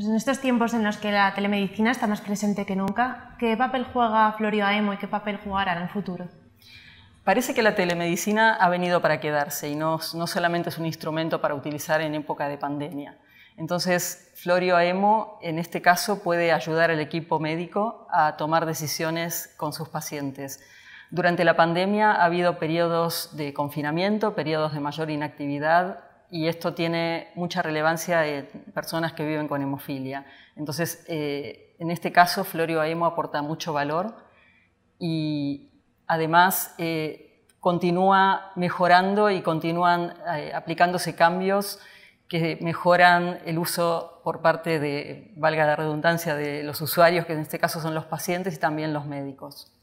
Pues en estos tiempos en los que la telemedicina está más presente que nunca, ¿qué papel juega Florio Aemo y qué papel jugará en el futuro? Parece que la telemedicina ha venido para quedarse y no, no solamente es un instrumento para utilizar en época de pandemia. Entonces, Florio Aemo en este caso puede ayudar al equipo médico a tomar decisiones con sus pacientes. Durante la pandemia ha habido periodos de confinamiento, periodos de mayor inactividad, y esto tiene mucha relevancia de personas que viven con hemofilia. Entonces, eh, en este caso, Aemo aporta mucho valor y además eh, continúa mejorando y continúan eh, aplicándose cambios que mejoran el uso por parte de, valga la redundancia, de los usuarios, que en este caso son los pacientes y también los médicos.